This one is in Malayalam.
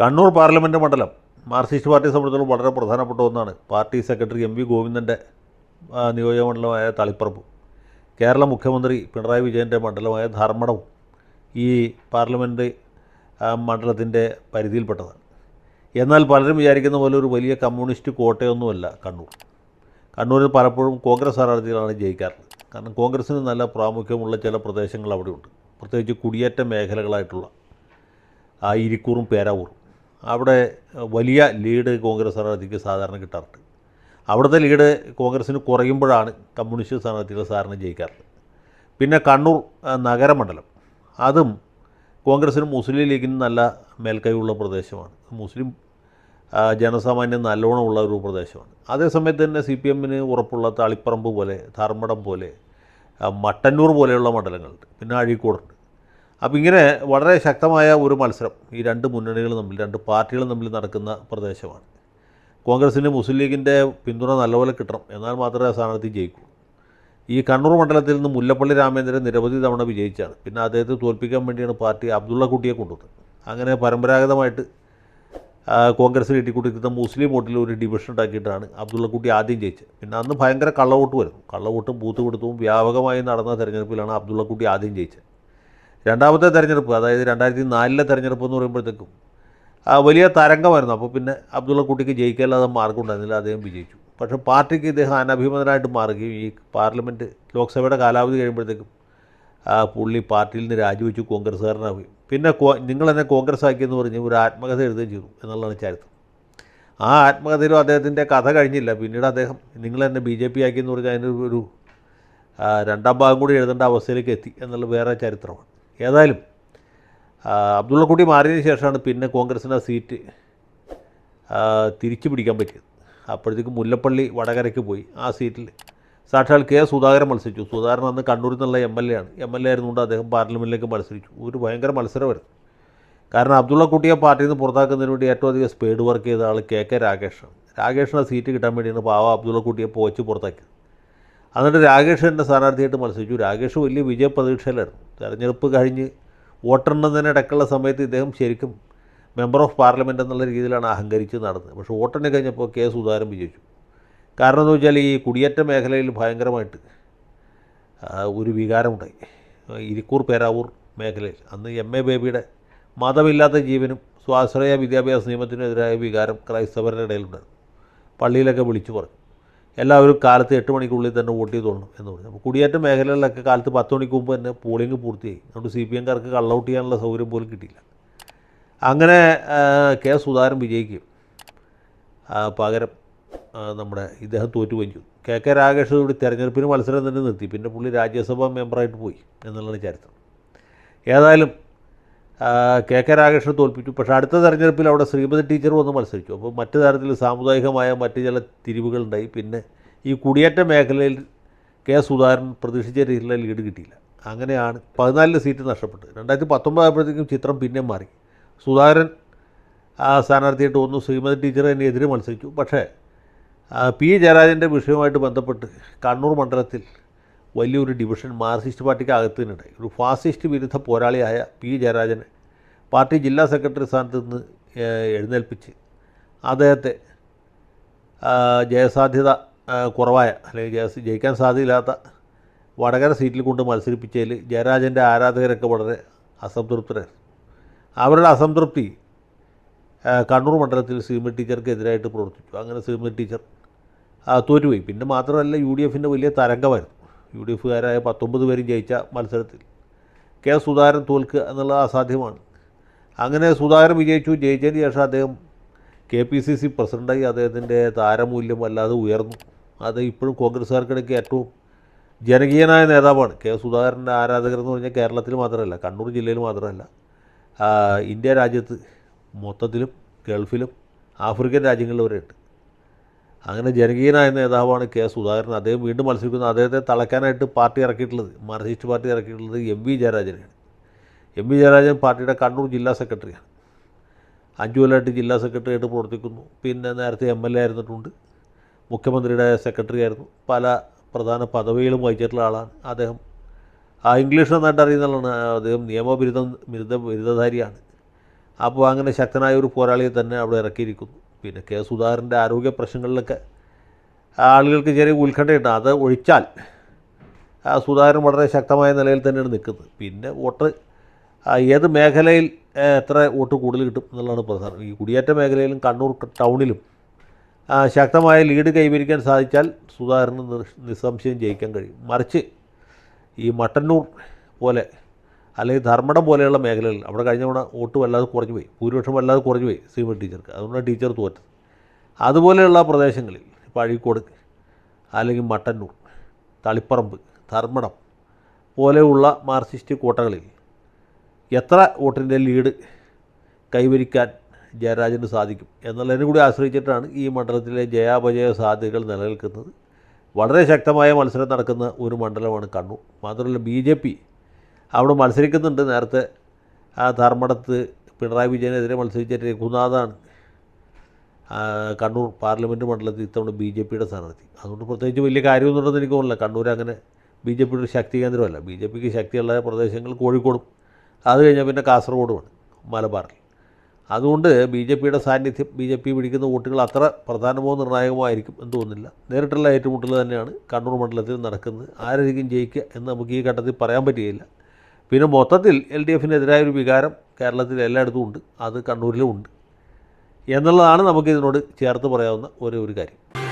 കണ്ണൂർ പാർലമെൻറ്റ് മണ്ഡലം മാർക്സിസ്റ്റ് പാർട്ടിയെ സംബന്ധിച്ചിടത്തോളം വളരെ പ്രധാനപ്പെട്ട ഒന്നാണ് പാർട്ടി സെക്രട്ടറി എം വി ഗോവിന്ദൻ്റെ നിയോജകമണ്ഡലമായ തളിപ്പറമ്പ് കേരള മുഖ്യമന്ത്രി പിണറായി വിജയൻ്റെ മണ്ഡലമായ ധർമ്മടം ഈ പാർലമെൻറ്റ് മണ്ഡലത്തിൻ്റെ പരിധിയിൽപ്പെട്ടതാണ് എന്നാൽ പലരും വിചാരിക്കുന്ന പോലെ ഒരു വലിയ കമ്മ്യൂണിസ്റ്റ് കോട്ടയൊന്നുമല്ല കണ്ണൂർ കണ്ണൂരിൽ പലപ്പോഴും കോൺഗ്രസ് സ്ഥാനാർത്ഥികളാണ് ജയിക്കാറുള്ളത് കാരണം കോൺഗ്രസ്സിന് നല്ല പ്രാമുഖ്യമുള്ള ചില പ്രദേശങ്ങൾ അവിടെയുണ്ട് പ്രത്യേകിച്ച് കുടിയേറ്റ മേഖലകളായിട്ടുള്ള ആ ഇരിക്കൂറും പേരാവൂറും അവിടെ വലിയ ലീഡ് കോൺഗ്രസ് സ്ഥാനാർത്ഥിക്ക് സാധാരണ കിട്ടാറുണ്ട് അവിടുത്തെ ലീഡ് കോൺഗ്രസ്സിന് കുറയുമ്പോഴാണ് കമ്മ്യൂണിസ്റ്റ് സ്ഥാനാർത്ഥികൾ സാധാരണ ജയിക്കാറുണ്ട് പിന്നെ കണ്ണൂർ നഗരമണ്ഡലം അതും കോൺഗ്രസ്സിന് മുസ്ലിം ലീഗിനും നല്ല മേൽക്കൈയുള്ള പ്രദേശമാണ് മുസ്ലിം ജനസാമാന്യം നല്ലോണമുള്ള ഒരു പ്രദേശമാണ് അതേസമയത്ത് തന്നെ സി പി എമ്മിന് ഉറപ്പുള്ള താളിപ്പറമ്പ് പോലെ ധർമ്മടം പോലെ മട്ടന്നൂർ പോലെയുള്ള മണ്ഡലങ്ങളുണ്ട് പിന്നെ അഴീക്കോടുണ്ട് അപ്പോൾ ഇങ്ങനെ വളരെ ശക്തമായ ഒരു മത്സരം ഈ രണ്ട് മുന്നണികൾ തമ്മിൽ രണ്ട് പാർട്ടികൾ തമ്മിൽ നടക്കുന്ന പ്രദേശമാണ് കോൺഗ്രസിന് മുസ്ലിം ലീഗിൻ്റെ പിന്തുണ നല്ലപോലെ കിട്ടണം എന്നാൽ മാത്രമേ സ്ഥാനാർത്ഥി ജയിക്കൂ ഈ കണ്ണൂർ മണ്ഡലത്തിൽ നിന്ന് മുല്ലപ്പള്ളി രാമേന്ദ്രൻ നിരവധി തവണ വിജയിച്ചാണ് പിന്നെ അദ്ദേഹത്തെ തോൽപ്പിക്കാൻ വേണ്ടിയാണ് പാർട്ടി അബ്ദുള്ള കുട്ടിയെ കൊണ്ടുവന്നത് അങ്ങനെ പരമ്പരാഗതമായിട്ട് കോൺഗ്രസ് കിട്ടിക്കൊണ്ടിരിക്കുന്ന മുസ്ലിം വോട്ടിൽ ഒരു ഡിവിഷൻ ഉണ്ടാക്കിയിട്ടാണ് കുട്ടി ആദ്യം ജയിച്ചത് പിന്നെ അന്ന് ഭയങ്കര കള്ളവോട്ട് വരുന്നു കള്ളവോട്ടും ബൂത്ത് കൊടുത്തും വ്യാപകമായി നടന്ന തെരഞ്ഞെടുപ്പിലാണ് കുട്ടി ആദ്യം ജയിച്ചത് രണ്ടാമത്തെ തെരഞ്ഞെടുപ്പ് അതായത് രണ്ടായിരത്തി നാലിലെ തെരഞ്ഞെടുപ്പ് എന്ന് പറയുമ്പോഴത്തേക്കും വലിയ തരംഗമായിരുന്നു അപ്പോൾ പിന്നെ അബ്ദുള്ള കുട്ടിക്ക് മാർഗം ഉണ്ടായിരുന്നില്ല അദ്ദേഹം വിജയിച്ചു പക്ഷേ പാർട്ടിക്ക് ഇദ്ദേഹം അനഭിമതനായിട്ട് മാറുകയും ഈ പാർലമെൻറ്റ് ലോക്സഭയുടെ കാലാവധി കഴിയുമ്പോഴത്തേക്കും ആ പുള്ളി പാർട്ടിയിൽ നിന്ന് രാജിവെച്ച് കോൺഗ്രസ്സുകാരനാവുകയും പിന്നെ കോ നിങ്ങളെന്നെ കോൺഗ്രസ് ആക്കിയെന്ന് പറഞ്ഞ് ഒരു ആത്മകഥ എഴുതുകയും ചെയ്തു എന്നുള്ളതാണ് ചരിത്രം ആ ആത്മകഥയിലും അദ്ദേഹത്തിൻ്റെ കഥ കഴിഞ്ഞില്ല പിന്നീട് അദ്ദേഹം നിങ്ങളെന്നെ ബി ജെ പി ആക്കിയെന്ന് പറഞ്ഞാൽ അതിന് ഒരു രണ്ടാം ഭാഗം കൂടി എഴുതേണ്ട അവസ്ഥയിലേക്ക് എത്തി എന്നുള്ള വേറെ ചരിത്രമാണ് ഏതായാലും അബ്ദുള്ളക്കുട്ടി കുട്ടി മാറിയതിന് ശേഷമാണ് പിന്നെ കോൺഗ്രസിൻ്റെ ആ സീറ്റ് തിരിച്ചു പിടിക്കാൻ പറ്റിയത് അപ്പോഴത്തേക്ക് മുല്ലപ്പള്ളി വടകരയ്ക്ക് പോയി ആ സീറ്റിൽ സാക്ഷാൽ കെ സുധാകരൻ മത്സരിച്ചു സുധാകരൻ അന്ന് കണ്ണൂരിൽ നിന്നുള്ള എം എൽ എ ആണ് എം എൽ എ ആയിരുന്നുകൊണ്ട് അദ്ദേഹം പാർലമെൻറ്റിലേക്ക് മത്സരിച്ചു ഒരു ഭയങ്കര മത്സരമായിരുന്നു കാരണം അബ്ദുള്ള കുട്ടിയെ പാർട്ടിയിൽ നിന്ന് പുറത്താക്കുന്നതിന് വേണ്ടി ഏറ്റവും അധികം സ്പീഡ് വർക്ക് ചെയ്ത ആൾ കെ കെ രാകേഷാണ് രാകേഷിൻ്റെ സീറ്റ് കിട്ടാൻ വേണ്ടിയാണ് പാവ അബ്ദുള്ള കുട്ടിയെ പോച്ച് പുറത്താക്കിയത് എന്നിട്ട് രാകേഷ് എൻ്റെ സ്ഥാനാർത്ഥിയായിട്ട് മത്സരിച്ചു രാകേഷ് വലിയ വിജയ പ്രതീക്ഷയിലായിരുന്നു തെരഞ്ഞെടുപ്പ് കഴിഞ്ഞ് ഇടയ്ക്കുള്ള സമയത്ത് ഇദ്ദേഹം ശരിക്കും മെമ്പർ ഓഫ് പാർലമെൻറ്റ് എന്നുള്ള രീതിയിലാണ് അഹങ്കരിച്ച് നടന്നത് പക്ഷേ വോട്ടെണ്ണി കഴിഞ്ഞപ്പോൾ കേസ് ഉദാഹരണം വിജയിച്ചു കാരണം എന്ന് വെച്ചാൽ ഈ കുടിയേറ്റ മേഖലയിൽ ഭയങ്കരമായിട്ട് ഒരു വികാരമുണ്ടായി ഇരിക്കൂർ പേരാവൂർ മേഖലയിൽ അന്ന് എം എ ബേബിയുടെ മതമില്ലാത്ത ജീവനും സ്വാശ്രയ വിദ്യാഭ്യാസ നിയമത്തിനെതിരായ വികാരം ക്രൈസ്തവരുടെ ഇടയിലുണ്ടായിരുന്നു പള്ളിയിലൊക്കെ വിളിച്ചു പറഞ്ഞു എല്ലാവരും കാലത്ത് എട്ട് മണിക്കുള്ളിൽ തന്നെ വോട്ട് ചെയ്തോളണം എന്ന് പറഞ്ഞു അപ്പോൾ കുടിയേറ്റ മേഖലകളിലൊക്കെ കാലത്ത് പത്ത് മണിക്ക് മുമ്പ് തന്നെ പോളിംഗ് പൂർത്തിയായി അതുകൊണ്ട് സി പി എംകാർക്ക് കള്ളൗട്ട് ചെയ്യാനുള്ള സൗകര്യം പോലും കിട്ടിയില്ല അങ്ങനെ കെ സുധാകരൻ വിജയിക്കും പകരം നമ്മുടെ ഇദ്ദേഹം തോറ്റുപോയി കെ കെ രാകേഷ് കൂടി തെരഞ്ഞെടുപ്പിന് മത്സരം തന്നെ നിർത്തി പിന്നെ പുള്ളി രാജ്യസഭാ മെമ്പറായിട്ട് പോയി എന്നുള്ളതാണ് ചരിത്രം ഏതായാലും കെ കെ രാകേഷിനെ തോൽപ്പിച്ചു പക്ഷേ അടുത്ത തെരഞ്ഞെടുപ്പിൽ അവിടെ ശ്രീമതി ടീച്ചർ വന്ന് മത്സരിച്ചു അപ്പോൾ മറ്റു തരത്തിൽ സാമുദായികമായ മറ്റ് ചില തിരിവുകളുണ്ടായി പിന്നെ ഈ കുടിയേറ്റ മേഖലയിൽ കെ സുധാകരൻ പ്രതീക്ഷിച്ച രീതിയിലുള്ള ലീഡ് കിട്ടിയില്ല അങ്ങനെയാണ് പതിനാലിൽ സീറ്റ് നഷ്ടപ്പെട്ടു രണ്ടായിരത്തി പത്തൊമ്പതായപ്പോഴത്തേക്കും ചിത്രം പിന്നെ മാറി സുധാകരൻ ആ സ്ഥാനാർത്ഥിയായിട്ട് വന്നു ശ്രീമതി ടീച്ചർ എന്നെ എതിരെ മത്സരിച്ചു പക്ഷേ പി ജയരാജൻ്റെ വിഷയവുമായിട്ട് ബന്ധപ്പെട്ട് കണ്ണൂർ മണ്ഡലത്തിൽ വലിയൊരു ഡിവിഷൻ മാർക്സിസ്റ്റ് പാർട്ടിക്ക് അകത്ത് തന്നെയുണ്ടായി ഒരു ഫാസിസ്റ്റ് വിരുദ്ധ പോരാളിയായ പി ജയരാജനെ പാർട്ടി ജില്ലാ സെക്രട്ടറി സ്ഥാനത്ത് നിന്ന് എഴുന്നേൽപ്പിച്ച് അദ്ദേഹത്തെ ജയസാധ്യത കുറവായ അല്ലെങ്കിൽ ജയ ജയിക്കാൻ സാധ്യതയില്ലാത്ത വടകര സീറ്റിൽ കൊണ്ട് മത്സരിപ്പിച്ചതിൽ ജയരാജൻ്റെ ആരാധകരൊക്കെ വളരെ അസംതൃപ്തരായിരുന്നു അവരുടെ അസംതൃപ്തി കണ്ണൂർ മണ്ഡലത്തിൽ സീമ ടീച്ചർക്കെതിരായിട്ട് പ്രവർത്തിച്ചു അങ്ങനെ സീമ ടീച്ചർ തോറ്റുപോയി പിന്നെ മാത്രമല്ല യു ഡി എഫിൻ്റെ വലിയ തരംഗമായിരുന്നു യു ഡി എഫുകാരായ പത്തൊമ്പത് പേരും ജയിച്ച മത്സരത്തിൽ കെ സുധാകരൻ തോൽക്കുക എന്നുള്ളത് അസാധ്യമാണ് അങ്ങനെ സുധാകരൻ വിജയിച്ചു ജയിച്ചതിന് ശേഷം അദ്ദേഹം കെ പി സി സി പ്രസിഡൻ്റായി അദ്ദേഹത്തിൻ്റെ താരമൂല്യം വല്ലാതെ ഉയർന്നു അത് ഇപ്പോഴും കോൺഗ്രസ്സുകാർക്കിടയ്ക്ക് ഏറ്റവും ജനകീയനായ നേതാവാണ് കെ സുധാകരൻ്റെ ആരാധകർ എന്ന് പറഞ്ഞാൽ കേരളത്തിൽ മാത്രമല്ല കണ്ണൂർ ജില്ലയിൽ മാത്രമല്ല ഇന്ത്യ രാജ്യത്ത് മൊത്തത്തിലും ഗൾഫിലും ആഫ്രിക്കൻ രാജ്യങ്ങളിലും വരെയുണ്ട് അങ്ങനെ ജനകീയനായ നേതാവാണ് കെ സുധാകരൻ അദ്ദേഹം വീണ്ടും മത്സരിക്കുന്നു അദ്ദേഹത്തെ തളയ്ക്കാനായിട്ട് പാർട്ടി ഇറക്കിയിട്ടുള്ളത് മാർക്സിസ്റ്റ് പാർട്ടി ഇറക്കിയിട്ടുള്ളത് എം വി ജയരാജനാണ് എം വി ജയരാജൻ പാർട്ടിയുടെ കണ്ണൂർ ജില്ലാ സെക്രട്ടറിയാണ് അഞ്ചു കൊല്ലമായിട്ട് ജില്ലാ സെക്രട്ടറി ആയിട്ട് പ്രവർത്തിക്കുന്നു പിന്നെ നേരത്തെ എം എൽ എ ആയിരുന്നിട്ടുണ്ട് മുഖ്യമന്ത്രിയുടെ സെക്രട്ടറി ആയിരുന്നു പല പ്രധാന പദവികളും വഹിച്ചിട്ടുള്ള ആളാണ് അദ്ദേഹം ആ ഇംഗ്ലീഷ് നന്നായിട്ട് അറിയുന്നതാണ് അദ്ദേഹം നിയമബിരുദം ബിരുദ ബിരുദധാരിയാണ് അപ്പോൾ അങ്ങനെ ശക്തനായ ഒരു പോരാളിയെ തന്നെ അവിടെ ഇറക്കിയിരിക്കുന്നു പിന്നെ കെ സുധാകരൻ്റെ ആരോഗ്യ പ്രശ്നങ്ങളിലൊക്കെ ആളുകൾക്ക് ചെറിയ ഉത്കണ്ഠയുണ്ട് അത് ഒഴിച്ചാൽ സുധാകരൻ വളരെ ശക്തമായ നിലയിൽ തന്നെയാണ് നിൽക്കുന്നത് പിന്നെ വോട്ട് ഏത് മേഖലയിൽ എത്ര വോട്ട് കൂടുതൽ കിട്ടും എന്നുള്ളതാണ് പ്രധാനം ഈ കുടിയേറ്റ മേഖലയിലും കണ്ണൂർ ടൗണിലും ശക്തമായ ലീഡ് കൈവരിക്കാൻ സാധിച്ചാൽ സുധാകരന് നിസ്സംശയം ജയിക്കാൻ കഴിയും മറിച്ച് ഈ മട്ടന്നൂർ പോലെ അല്ലെങ്കിൽ ധർമ്മടം പോലെയുള്ള മേഖലകളിൽ അവിടെ കഴിഞ്ഞ തവണ വോട്ട് വല്ലാതെ കുറഞ്ഞു പോയി ഭൂരിപക്ഷം വല്ലാതെ കുറഞ്ഞു പോയി ശ്രീമതി ടീച്ചർക്ക് അതുകൊണ്ടാണ് ടീച്ചർ തോറ്റത് അതുപോലെയുള്ള പ്രദേശങ്ങളിൽ ഇപ്പോൾ അഴീക്കോട് അല്ലെങ്കിൽ മട്ടന്നൂർ തളിപ്പറമ്പ് ധർമ്മടം പോലെയുള്ള മാർക്സിസ്റ്റ് കോട്ടകളിൽ എത്ര വോട്ടിൻ്റെ ലീഡ് കൈവരിക്കാൻ ജയരാജന് സാധിക്കും എന്നുള്ളതിനെ കൂടി ആശ്രയിച്ചിട്ടാണ് ഈ മണ്ഡലത്തിലെ ജയാപജയ സാധ്യതകൾ നിലനിൽക്കുന്നത് വളരെ ശക്തമായ മത്സരം നടക്കുന്ന ഒരു മണ്ഡലമാണ് കണ്ണൂർ മാത്രമല്ല ബി ജെ പി അവിടെ മത്സരിക്കുന്നുണ്ട് നേരത്തെ ആ ധർമ്മടത്ത് പിണറായി വിജയനെതിരെ മത്സരിച്ചിട്ട് രഘുനാഥാണ് കണ്ണൂർ പാർലമെൻറ്റ് മണ്ഡലത്തിൽ ഇത്തവണ ബി ജെ പിയുടെ സ്ഥാനാർത്ഥി അതുകൊണ്ട് പ്രത്യേകിച്ച് വലിയ കാര്യമൊന്നുണ്ടെന്ന് എനിക്ക് തോന്നില്ല കണ്ണൂർ അങ്ങനെ ബി ജെ പിയുടെ ശക്തി കേന്ദ്രമല്ല ബി ജെ പിക്ക് ശക്തിയുള്ള പ്രദേശങ്ങൾ കോഴിക്കോടും അത് കഴിഞ്ഞാൽ പിന്നെ കാസർഗോഡുമാണ് മലബാറിൽ അതുകൊണ്ട് ബി ജെ പിയുടെ സാന്നിധ്യം ബി ജെ പി പിടിക്കുന്ന വോട്ടുകൾ അത്ര പ്രധാനമോ നിർണായകമോ ആയിരിക്കും എന്ന് തോന്നുന്നില്ല നേരിട്ടുള്ള ഏറ്റുമുട്ടൽ തന്നെയാണ് കണ്ണൂർ മണ്ഡലത്തിൽ നടക്കുന്നത് ആരായിരിക്കും ജയിക്കുക എന്ന് നമുക്ക് ഈ ഘട്ടത്തിൽ പറയാൻ പറ്റുകയില്ല പിന്നെ മൊത്തത്തിൽ എൽ ഡി ഒരു വികാരം കേരളത്തിൽ എല്ലായിടത്തും ഉണ്ട് അത് കണ്ണൂരിലും ഉണ്ട് എന്നുള്ളതാണ് നമുക്കിതിനോട് ചേർത്ത് പറയാവുന്ന ഒരേ ഒരു കാര്യം